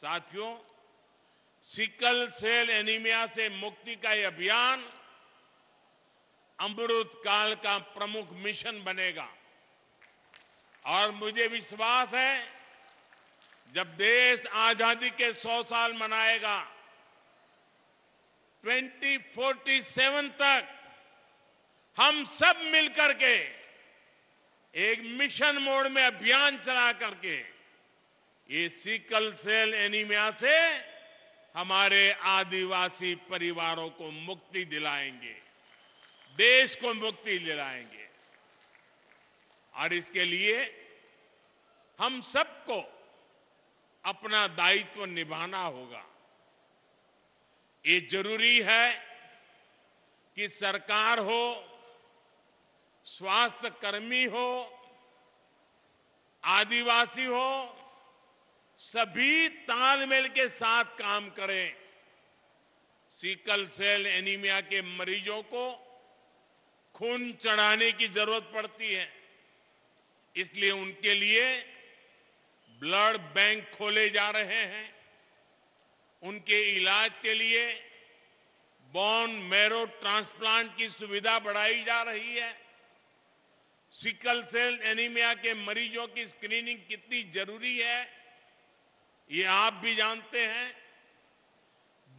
साथियों sickle cell anaemia से मुक्ति का यह अभियान अमृत काल का प्रमुख मिशन बनेगा और मुझे विश्वास है जब देश आजादी के 100 साल मनाएगा 2047 तक हम सब मिलकर के एक मिशन मोड में अभियान चला करके ये सिकल सेल एनीमिया से हमारे आदिवासी परिवारों को मुक्ति दिलाएंगे देश को मुक्ति दिलाएंगे और इसके लिए हम सबको अपना दायित्व निभाना होगा ये जरूरी है कि सरकार हो स्वास्थ्य कर्मी हो आदिवासी हो सभी तालमेल के साथ काम करें सिकल सेल एनीमिया के मरीजों को खून चढ़ाने की जरूरत पड़ती है इसलिए उनके लिए ब्लड बैंक खोले जा रहे हैं उनके इलाज के लिए बॉन मैरो ट्रांसप्लांट की सुविधा बढ़ाई जा रही है सिकल सेल एनीमिया के मरीजों की स्क्रीनिंग कितनी जरूरी है ये आप भी जानते हैं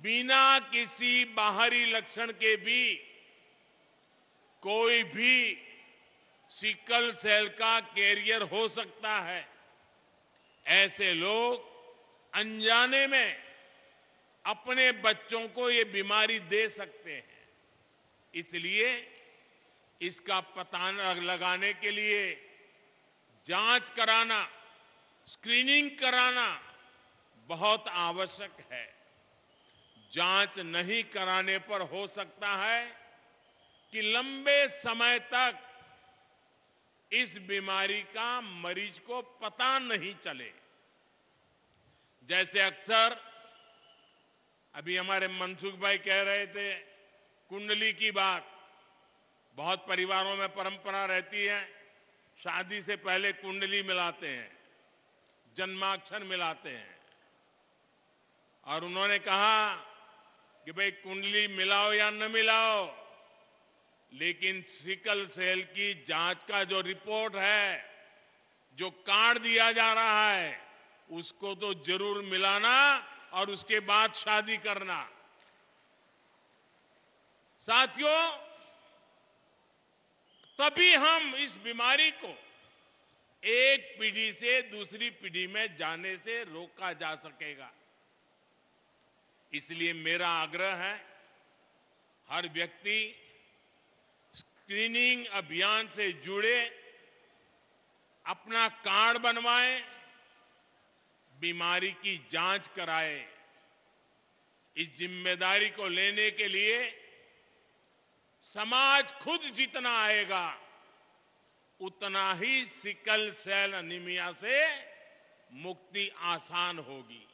बिना किसी बाहरी लक्षण के भी कोई भी सिकल सेल का कैरियर हो सकता है ऐसे लोग अनजाने में अपने बच्चों को ये बीमारी दे सकते हैं इसलिए इसका पता लगाने के लिए जांच कराना स्क्रीनिंग कराना बहुत आवश्यक है जांच नहीं कराने पर हो सकता है कि लंबे समय तक इस बीमारी का मरीज को पता नहीं चले जैसे अक्सर अभी हमारे मनसुख भाई कह रहे थे कुंडली की बात बहुत परिवारों में परंपरा रहती है शादी से पहले कुंडली मिलाते हैं जन्माक्षर मिलाते हैं और उन्होंने कहा कि भाई कुंडली मिलाओ या न मिलाओ लेकिन सिकल सेल की जांच का जो रिपोर्ट है जो कार्ड दिया जा रहा है उसको तो जरूर मिलाना और उसके बाद शादी करना साथियों तभी हम इस बीमारी को एक पीढ़ी से दूसरी पीढ़ी में जाने से रोका जा सकेगा इसलिए मेरा आग्रह है हर व्यक्ति स्क्रीनिंग अभियान से जुड़े अपना कार्ड बनवाए बीमारी की जांच कराए इस जिम्मेदारी को लेने के लिए समाज खुद जितना आएगा उतना ही सिकल सेल अनिमिया से मुक्ति आसान होगी